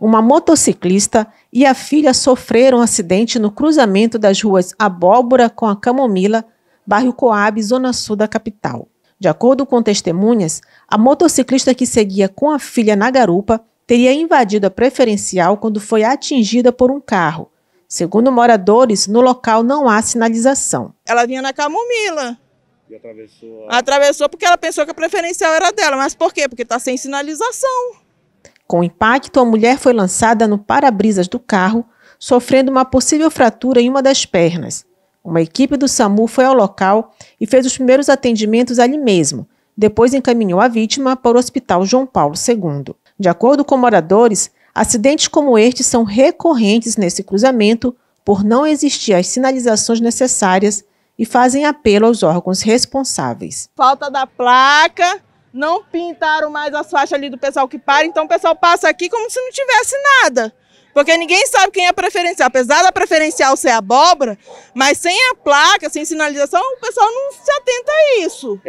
Uma motociclista e a filha sofreram um acidente no cruzamento das ruas Abóbora com a Camomila, bairro Coab, zona sul da capital. De acordo com testemunhas, a motociclista que seguia com a filha na garupa teria invadido a preferencial quando foi atingida por um carro. Segundo moradores, no local não há sinalização. Ela vinha na Camomila. E atravessou? A... Atravessou porque ela pensou que a preferencial era dela. Mas por quê? Porque está sem sinalização. Com o impacto, a mulher foi lançada no para-brisas do carro, sofrendo uma possível fratura em uma das pernas. Uma equipe do SAMU foi ao local e fez os primeiros atendimentos ali mesmo. Depois encaminhou a vítima para o Hospital João Paulo II. De acordo com moradores, acidentes como este são recorrentes nesse cruzamento por não existir as sinalizações necessárias e fazem apelo aos órgãos responsáveis. Falta da placa, não pintaram mais as faixas ali do pessoal que para, então o pessoal passa aqui como se não tivesse nada. Porque ninguém sabe quem é preferencial. Apesar da preferencial ser abóbora, mas sem a placa, sem sinalização, o pessoal não se atenta a isso.